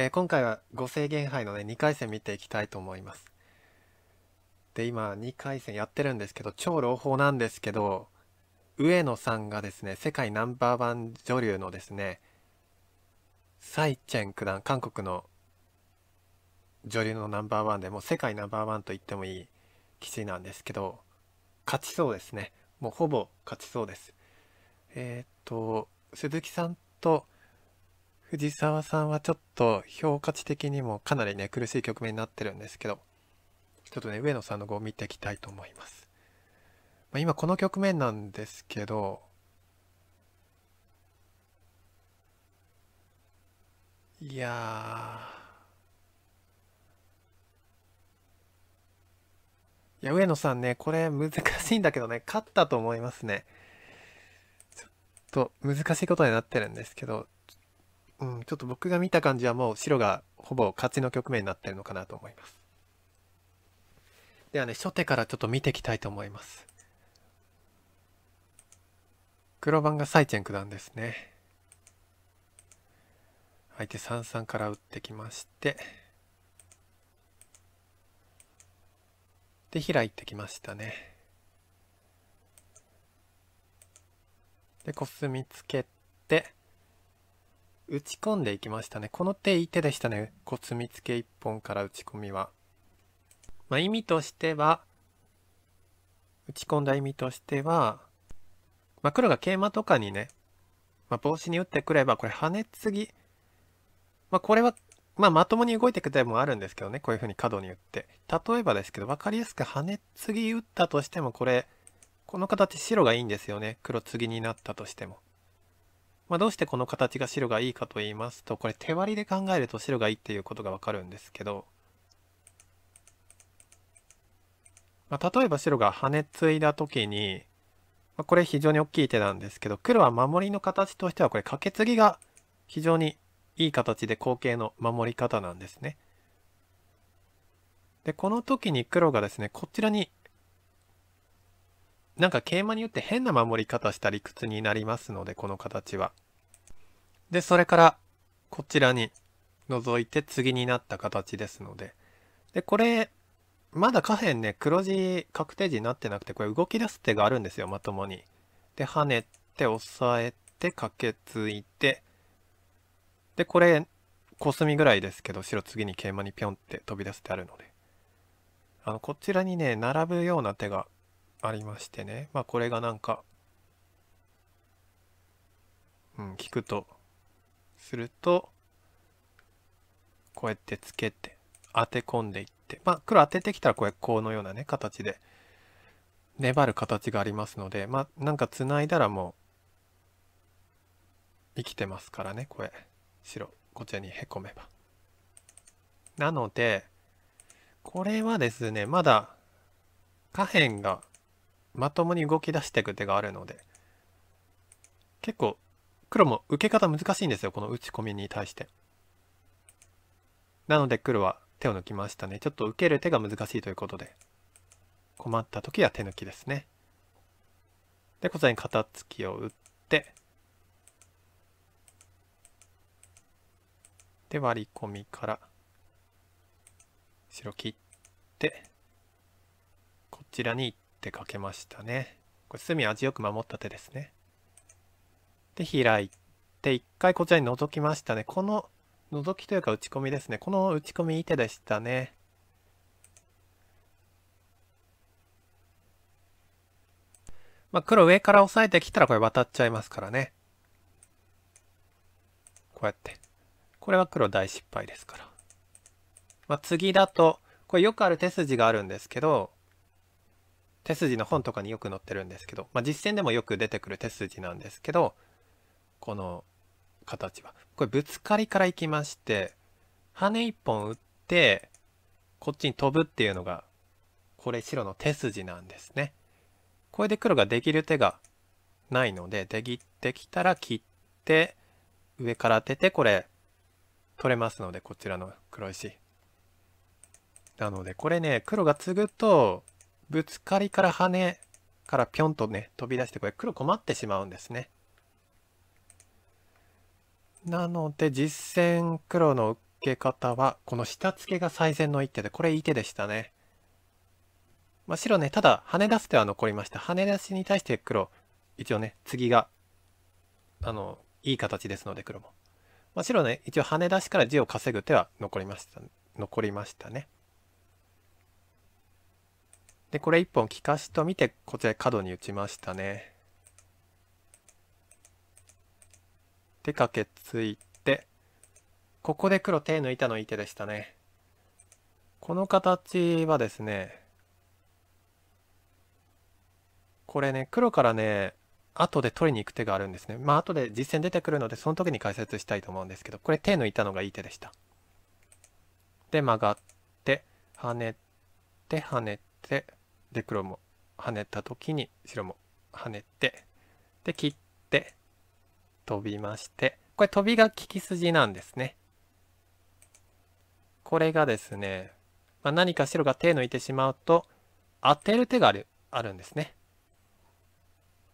えー、今回は5制限杯のね2回戦見ていきたいと思いますで今2回戦やってるんですけど超朗報なんですけど上野さんがですね世界ナンバーワン女流のですねサイチェン九段韓国の女流のナンバーワンでもう世界ナンバーワンと言ってもいい棋士なんですけど勝ちそうですねもうほぼ勝ちそうですえー、っと鈴木さんと藤沢さんはちょっと評価値的にもかなりね苦しい局面になってるんですけどちょっとね上野さんの碁を見ていきたいと思います、まあ、今この局面なんですけどいやいや上野さんねこれ難しいんだけどね勝ったと思いますねちょっと難しいことになってるんですけどうん、ちょっと僕が見た感じはもう白がほぼ勝ちの局面になってるのかなと思います。ではね、初手からちょっと見ていきたいと思います。黒番がサイチェン九段ですね。相手三三から打ってきまして、で、開いてきましたね。で、コスミつけて、打ち込んでいきましたね。この手いい手でしたね。コツミツケ1本から打ち込みは。まあ、意味としては、打ち込んだ意味としては、まあ、黒が桂馬とかにね、まあ、帽子に打ってくれば、これ跳ね継ぎ。まあ、これは、まあ、まともに動いていく手もあるんですけどね、こういう風に角に打って。例えばですけど、分かりやすく跳ね継ぎ打ったとしても、これ、この形白がいいんですよね。黒継ぎになったとしても。まあ、どうしてこの形が白がいいかと言いますと、これ手割りで考えると白がいいっていうことがわかるんですけど、まあ、例えば白がハネツイだ時に、まあ、これ非常に大きい手なんですけど、黒は守りの形としてはこれカケツギが非常にいい形で後継の守り方なんですね。で、この時に黒がですね、こちらになんか桂馬によって変な守り方した理屈になりますので、この形は。で、それからこちらに覗いて次になった形ですので。で、これ、まだ下辺ね、黒字確定時になってなくて、これ動き出す手があるんですよ、まともに。で、跳ねて、押さえて、駆けついて、で、これ、コスミぐらいですけど、白次に桂馬にピョンって飛び出してあるので。あの、こちらにね、並ぶような手がありましてねまあこれがなんかうん聞くとするとこうやってつけて当て込んでいってまあ黒当ててきたらこうやってこのようなね形で粘る形がありますのでまあなんかつないだらもう生きてますからねこれ白こちらにへこめば。なのでこれはですねまだ下辺がまともに動き出していく手があるので結構黒も受け方難しいんですよこの打ち込みに対してなので黒は手を抜きましたねちょっと受ける手が難しいということで困った時は手抜きですねでこちらに肩突きを打ってで割り込みから白切ってこちらに行って出かけましたね。これ隅味よく守った手ですね。で、開いて、一回こちらに覗きましたね。この、覗きというか打ち込みですね。この打ち込みいい手でしたね。まあ、黒上から押さえてきたらこれ渡っちゃいますからね。こうやって。これは黒大失敗ですから。まあ、次だと、これよくある手筋があるんですけど、手筋の本とかによく載ってるんですけど、まあ、実践でもよく出てくる手筋なんですけどこの形はこれぶつかりからいきまして羽1本打ってこっちに飛ぶっていうのがこれ白の手筋なんですね。これで黒ができる手がないのでできてきたら切って上から当ててこれ取れますのでこちらの黒石。なのでこれね黒が継ぐとぶつかりから羽からぴょんとね、飛び出してこれ黒困ってしまうんですね。なので実戦黒の受け方はこの下付けが最善の一手でこれいい手でしたね。まあ、白ねただ跳ね出す手は残りました跳ね出しに対して黒一応ね次があのいい形ですので黒も、まあ、白ね一応跳ね出しから地を稼ぐ手は残りました残りましたね。で、これ1本利かしと見て、こちら角に打ちましたね。で、カケついて、ここで黒手抜いたのいい手でしたね。この形はですね、これね、黒からね、後で取りに行く手があるんですね。まあ、後で実戦出てくるので、その時に解説したいと思うんですけど、これ手抜いたのがいい手でした。で、曲がって、跳ねて、跳ねて、で黒も跳ねた時に白も跳ねてで切って飛びましてこれ飛びが利き筋なんですね。これがですね、まあ、何か白が手抜いてしまうと当てる手があるあるんですね。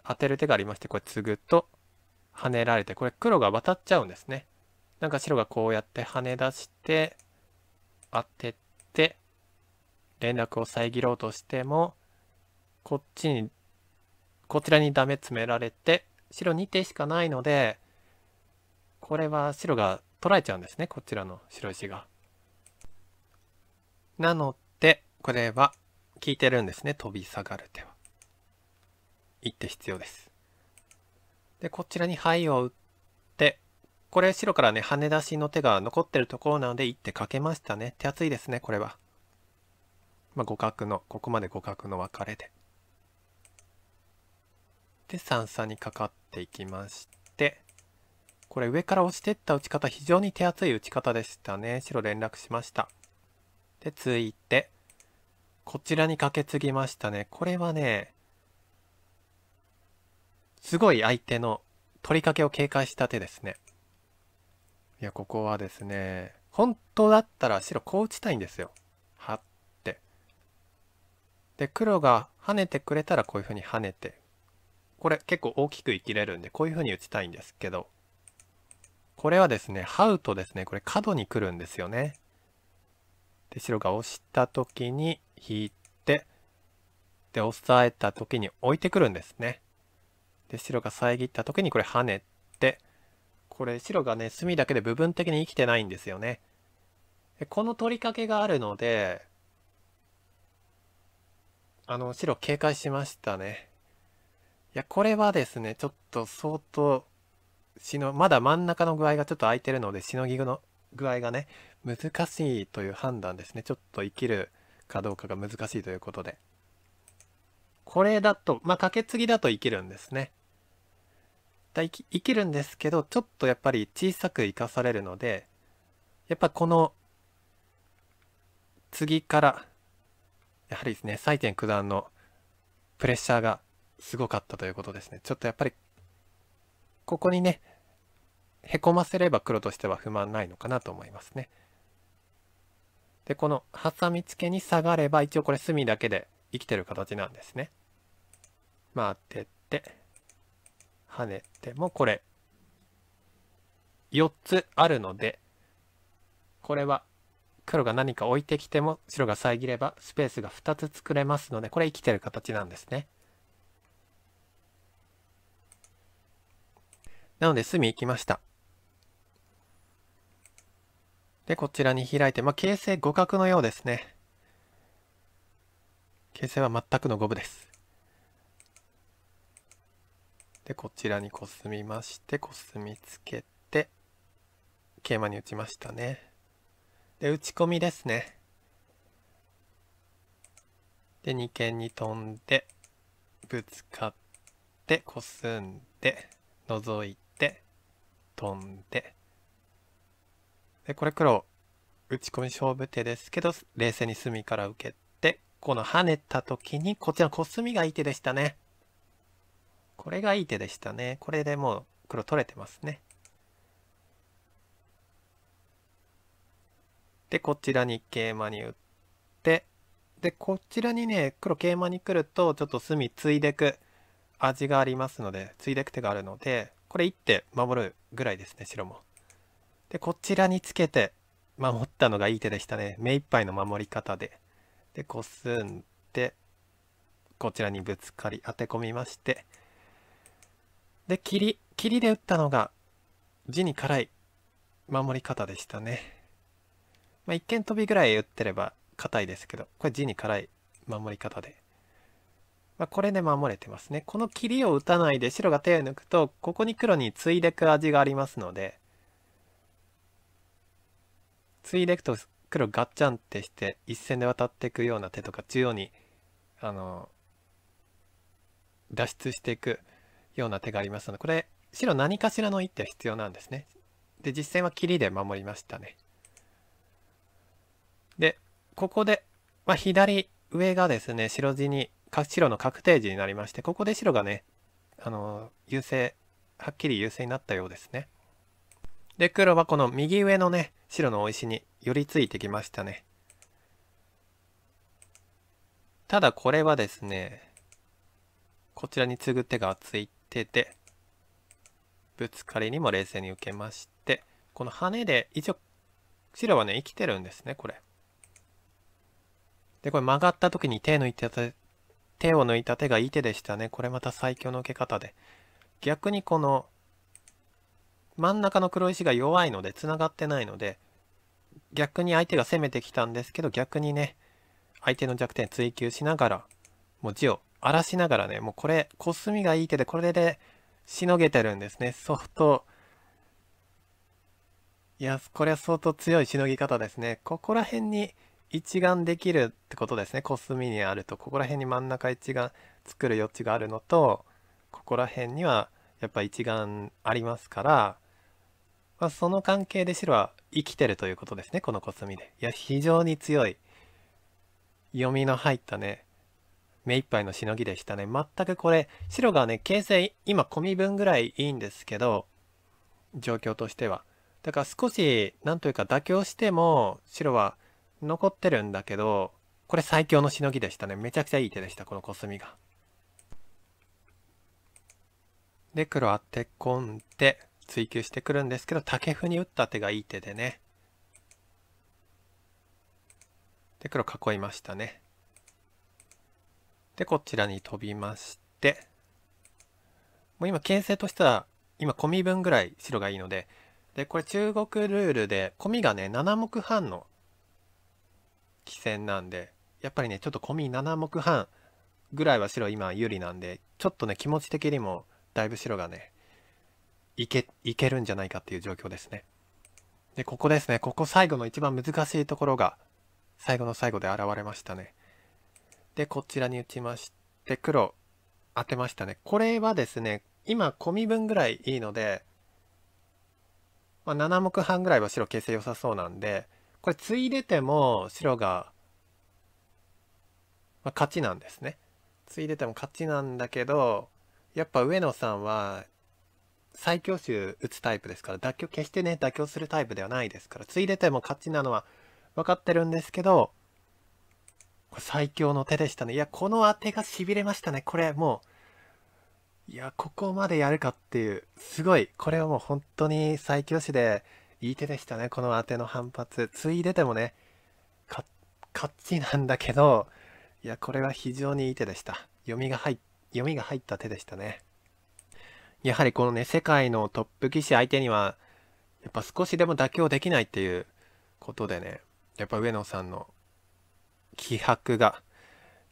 当てる手がありましてこれ継ぐと跳ねられてこれ黒が渡っちゃうんですね。なんか白がこうやって跳ね出して当てて連絡を遮ろうとしてもこっちにこちらにダメ詰められて白2手しかないのでこれは白が取られちゃうんですねこちらの白石が。なのでこれは効いてるんですね飛び下がる手は。一手必要です。でこちらに牌を打ってこれ白からね、跳ね出しの手が残ってるところなので1手かけましたね。手厚いですね、これは。まあ、互角のここまで互角の分かれでで三々にかかっていきましてこれ上から押してった打ち方非常に手厚い打ち方でしたね白連絡しましたで続いてこちらにカケツぎましたねこれはねすごい相手の取りかけを警戒した手ですねいやここはですね本当だったら白こう打ちたいんですよで、黒が跳ねてくれたらこういうふうに跳ねて、これ結構大きく生きれるんで、こういうふうに打ちたいんですけど、これはですね、ハウとですね、これ角に来るんですよね。で、白が押した時に引いて、で、押さえた時に置いてくるんですね。で、白が遮った時にこれ跳ねて、これ白がね、隅だけで部分的に生きてないんですよね。でこの取りかけがあるので、あの、白警戒しましたね。いや、これはですね、ちょっと相当、しの、まだ真ん中の具合がちょっと空いてるので、しのぎの具合がね、難しいという判断ですね。ちょっと生きるかどうかが難しいということで。これだと、まあ、カケツギだと生きるんですね。だ生きるんですけど、ちょっとやっぱり小さく生かされるので、やっぱこの、次から、やはりですね、採点九段のプレッシャーがすごかったということですね。ちょっとやっぱり、ここにね、へこませれば黒としては不満ないのかなと思いますね。で、このハサミツケに下がれば、一応これ隅だけで生きてる形なんですね。まあ、当てて、跳ねても、これ、4つあるので、これは黒が何か置いてきても白が遮ればスペースが2つ作れますのでこれ生きてる形なんですね。なので隅行きました。で、こちらに開いて、まあ、形勢互角のようですね。形勢は全くの五分です。で、こちらにコスみまして、コスみつけて、桂馬に打ちましたね。で、打ち込みですね。で、二間に飛んで、ぶつかって、こすんで、覗いて、飛んで。で、これ黒、打ち込み勝負手ですけど、冷静に隅から受けて、この跳ねた時に、こちらコスミがいい手でしたね。これがいい手でしたね。これでもう黒取れてますね。で、こちらに桂馬に打って、で、こちらにね、黒桂馬に来ると、ちょっと隅ついでく味がありますので、ついでく手があるので、これ1手守るぐらいですね、白も。で、こちらにつけて守ったのがいい手でしたね。目いっぱいの守り方で。で、こすんで、こちらにぶつかり当て込みまして、で、切り、切りで打ったのが、地に辛い守り方でしたね。まあ、一間飛びぐらい打ってれば硬いですけどこれ地に辛い守り方で、まあ、これで守れてますねこの切りを打たないで白が手を抜くとここに黒についでく味がありますのでついでくと黒ガッチャンってして一線で渡っていくような手とか中央にあの脱出していくような手がありますのでこれ白何かしらの一手必要なんですね。で実戦は切りで守りましたね。ここで、まあ、左上がですね、白地に、白の確定地になりまして、ここで白がね、あの、優勢、はっきり優勢になったようですね。で、黒はこの右上のね、白の大石に寄りついてきましたね。ただこれはですね、こちらに継ぐ手がついてて、ぶつかりにも冷静に受けまして、このハネで、一応、白はね、生きてるんですね、これ。で、これ曲がった時に手抜いてた手、を抜いた手がいい手でしたね。これまた最強の受け方で。逆にこの、真ん中の黒石が弱いので、繋がってないので、逆に相手が攻めてきたんですけど、逆にね、相手の弱点追求しながら、もう字を荒らしながらね、もうこれ、コスミがいい手で、これでしのげてるんですね。ソフト、いや、これは相当強いしのぎ方ですね。ここら辺に、一眼できるってことですねコスミにあるとここら辺に真ん中一眼作る余地があるのとここら辺にはやっぱ一眼ありますから、まあ、その関係で白は生きてるということですねこのコスミでいや非常に強い読みの入ったね目いっぱいのしのぎでしたね全くこれ白がね形勢今込み分ぐらいいいんですけど状況としてはだから少し何というか妥協しても白は残ってるんだけど、これ最強のしのぎでしたね。めちゃくちゃいい手でした、このコスミが。で、黒当て込んで追求してくるんですけど、竹譜に打った手がいい手でね。で、黒囲いましたね。で、こちらに飛びまして、もう今、牽制としては、今、込み分ぐらい白がいいので、で、これ中国ルールで、込みがね、7目半の棋戦なんでやっぱりねちょっと込み7目半ぐらいは白今有利なんでちょっとね気持ち的にもだいぶ白がねいけいけるんじゃないかっていう状況ですね。でここですねここ最後の一番難しいところが最後の最後で現れましたね。でこちらに打ちまして黒当てましたね。これはですね今込み分ぐらいいいので、まあ、7目半ぐらいは白形勢良さそうなんでこれついでても白が、まあ、勝ちなんですね。ついでても勝ちなんだけどやっぱ上野さんは最強手打つタイプですから妥協決してね妥協するタイプではないですからついでても勝ちなのは分かってるんですけど最強の手でしたねいやこの当てがしびれましたねこれもういやここまでやるかっていうすごいこれはもう本当に最強手でいい手でしたね、この当ての反発。ついでてもね、勝ちなんだけど、いや、これは非常にいい手でした。読みが入読みが入った手でしたね。やはりこのね、世界のトップ棋士相手には、やっぱ少しでも妥協できないっていうことでね、やっぱ上野さんの気迫が、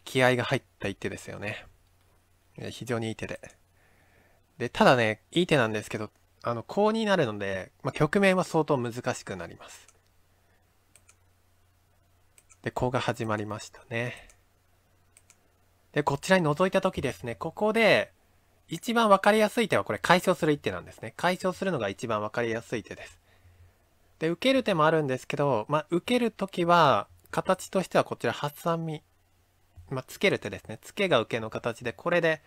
気合が入った一手ですよね。非常にいい手で。で、ただね、いい手なんですけど、あの、コになるので、まあ、局面は相当難しくなります。で、コが始まりましたね。で、こちらに覗いた時ですね、ここで、一番わかりやすい手はこれ解消する一手なんですね。解消するのが一番わかりやすい手です。で、受ける手もあるんですけど、まあ、受ける時は、形としてはこちら、発散み、まあ、つける手ですね。つけが受けの形で、これで、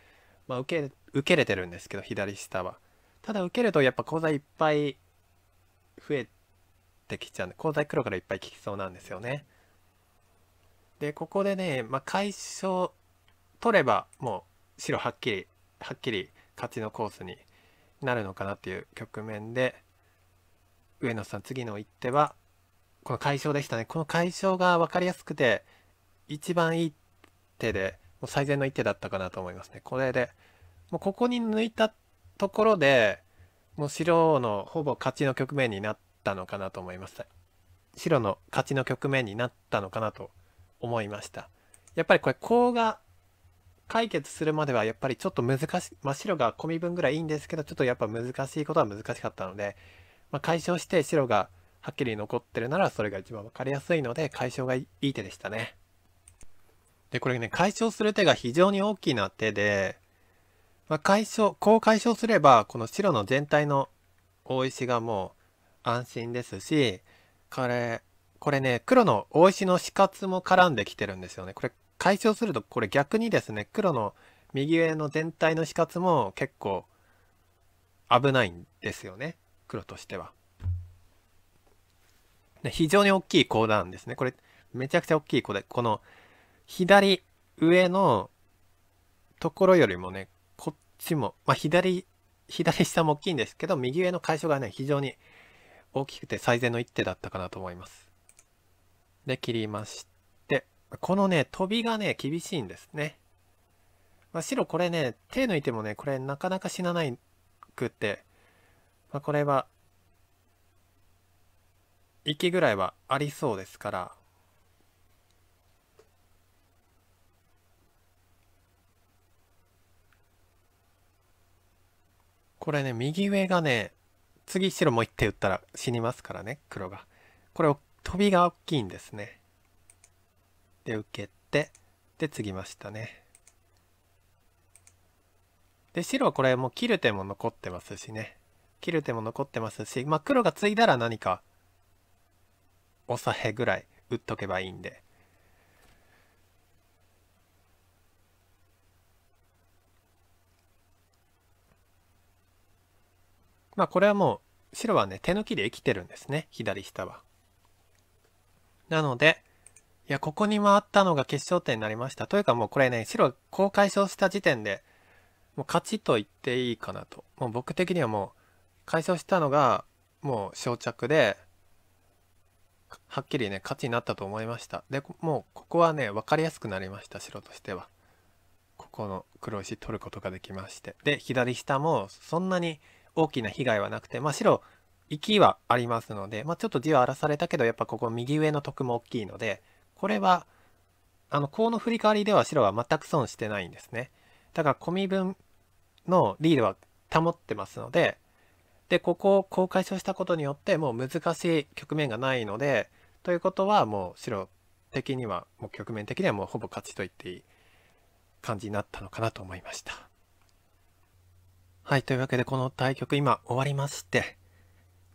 まあ、受け、受けれてるんですけど、左下は。ただ受けるとやっぱ講座いっぱい増えてきちゃうんで、口座黒からいっぱい効きそうなんですよね。で、ここでね、まあ、解消取ればもう白はっきり、はっきり勝ちのコースになるのかなっていう局面で、上野さん次の一手は、この解消でしたね。この解消が分かりやすくて、一番いい手で、もう最善の一手だったかなと思いますね。これで、もうここに抜いたところでもう白のほぼ勝ちの局面になったのかなと思いました白の勝ちの局面になったのかなと思いましたやっぱりこれコウが解決するまではやっぱりちょっと難しい、まあ、白が込み分ぐらいいいんですけどちょっとやっぱ難しいことは難しかったので、まあ、解消して白がはっきり残ってるならそれが一番分かりやすいので解消がいい手でしたね。でこれね解消する手が非常に大きな手でまあ、解消こう解消すればこの白の全体の大石がもう安心ですしこれこれね黒の大石の死活も絡んできてるんですよねこれ解消するとこれ逆にですね黒の右上の全体の死活も結構危ないんですよね黒としては。非常に大きいコーダウですね。これめちゃくちゃ大きいコーダウこの左上のところよりもねちも、まあ、左、左下も大きいんですけど、右上の解消がね、非常に大きくて最善の一手だったかなと思います。で、切りまして、このね、飛びがね、厳しいんですね。まあ、白これね、手抜いてもね、これなかなか死なないくって、まあ、これは、息ぐらいはありそうですから、これね、右上がね、次白もう1手打ったら死にますからね、黒が。これ、飛びが大きいんですね。で、受けて、で、継ぎましたね。で、白はこれもう切る手も残ってますしね。切る手も残ってますし、まあ黒が継いだら何か、おさへぐらい打っとけばいいんで。まあこれはもう白はね手抜きで生きてるんですね左下は。なのでいやここに回ったのが決勝点になりましたというかもうこれね白がこう解消した時点でもう勝ちと言っていいかなともう僕的にはもう解消したのがもう勝着ではっきりね勝ちになったと思いましたでもうここはね分かりやすくなりました白としてはここの黒石取ることができましてで左下もそんなに大きな被害はなくて、まあ、白生きはありますので、まあ、ちょっと地は荒らされたけどやっぱここ右上の得も大きいのでこれはあのコウの振り返りでは白は全く損してないんですね。だからコミ分のリードは保ってますのででここをコウ解消したことによってもう難しい局面がないのでということはもう白的にはもう局面的にはもうほぼ勝ちと言っていい感じになったのかなと思いました。はい、というわけでこの対局今終わりまして、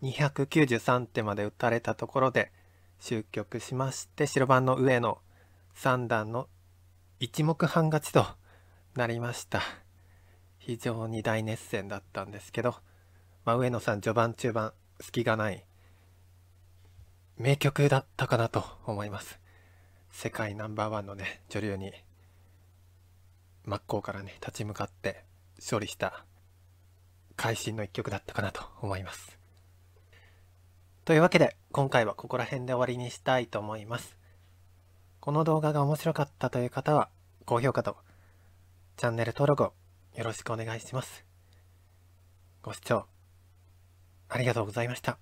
293手まで打たれたところで終局しまして、白番の上の3段の一目半勝ちとなりました。非常に大熱戦だったんですけど、まあ、上野さん序盤中盤隙がない名曲だったかなと思います。世界ナンバーワンのね、女流に真っ向からね、立ち向かって勝利した会心の一曲だったかなと思います。というわけで今回はここら辺で終わりにしたいと思います。この動画が面白かったという方は高評価とチャンネル登録をよろしくお願いします。ご視聴ありがとうございました。